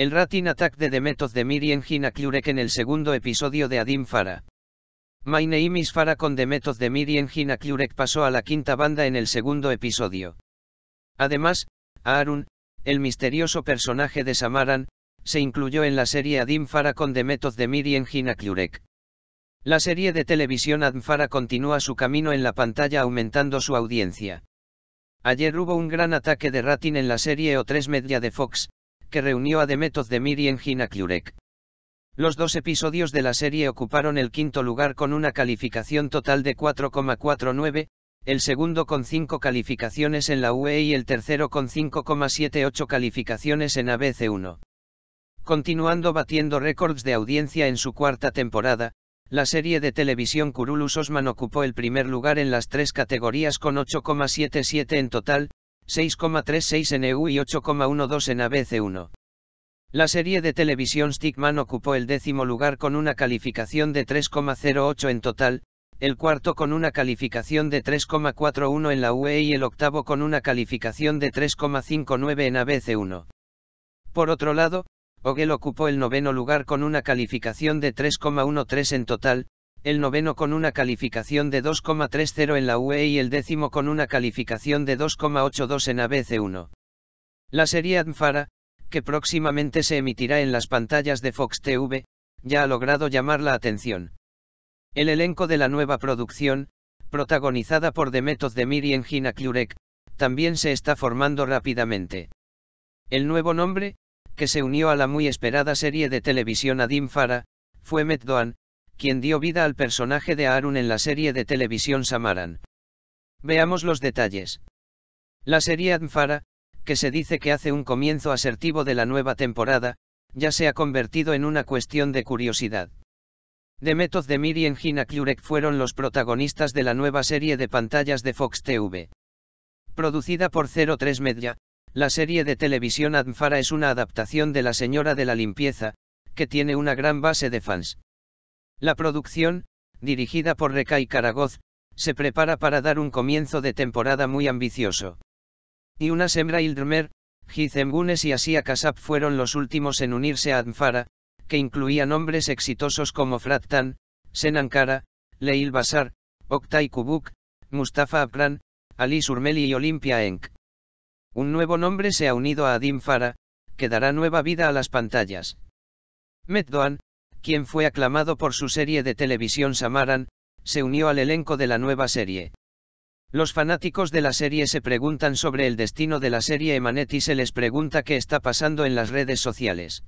El Ratin Attack de The de Miriam Gina Klurek en el segundo episodio de Adim Farah. My Name is Farah con The Method de Miriam Gina Klurek pasó a la quinta banda en el segundo episodio. Además, Arun, el misterioso personaje de Samaran, se incluyó en la serie Adim Farah con The Method de Miriam Gina Klurek. La serie de televisión Adim continúa su camino en la pantalla aumentando su audiencia. Ayer hubo un gran ataque de Ratin en la serie O3 Media de Fox, que reunió a Demet de Miri en Los dos episodios de la serie ocuparon el quinto lugar con una calificación total de 4,49, el segundo con 5 calificaciones en la UE y el tercero con 5,78 calificaciones en ABC1. Continuando batiendo récords de audiencia en su cuarta temporada, la serie de televisión Kurulus Osman ocupó el primer lugar en las tres categorías con 8,77 en total, 6,36 en EU y 8,12 en ABC1. La serie de televisión Stickman ocupó el décimo lugar con una calificación de 3,08 en total, el cuarto con una calificación de 3,41 en la UE y el octavo con una calificación de 3,59 en ABC1. Por otro lado, Ogel ocupó el noveno lugar con una calificación de 3,13 en total, el noveno con una calificación de 2,30 en la UE y el décimo con una calificación de 2,82 en ABC1. La serie Fara, que próximamente se emitirá en las pantallas de Fox TV, ya ha logrado llamar la atención. El elenco de la nueva producción, protagonizada por Method de y Engina Klurek, también se está formando rápidamente. El nuevo nombre, que se unió a la muy esperada serie de televisión Adim Farah, fue Doan, quien dio vida al personaje de Aarun en la serie de televisión Samaran. Veamos los detalles. La serie Anfara que se dice que hace un comienzo asertivo de la nueva temporada, ya se ha convertido en una cuestión de curiosidad. de Demir y Engina Klurek fueron los protagonistas de la nueva serie de pantallas de Fox TV. Producida por 03 Media, la serie de televisión Anfara es una adaptación de La Señora de la Limpieza, que tiene una gran base de fans. La producción, dirigida por Rekai Karagoz, se prepara para dar un comienzo de temporada muy ambicioso. Y una Sembra Ildrmer, Gizem y Asia Kasap fueron los últimos en unirse a Anfara, que incluía nombres exitosos como Frattan, Senankara, Leil Basar, Oktay Kubuk, Mustafa Akran, Ali Surmeli y Olimpia Enk. Un nuevo nombre se ha unido a Adim que dará nueva vida a las pantallas. Metdoan, quien fue aclamado por su serie de televisión Samaran, se unió al elenco de la nueva serie. Los fanáticos de la serie se preguntan sobre el destino de la serie Emanet y se les pregunta qué está pasando en las redes sociales.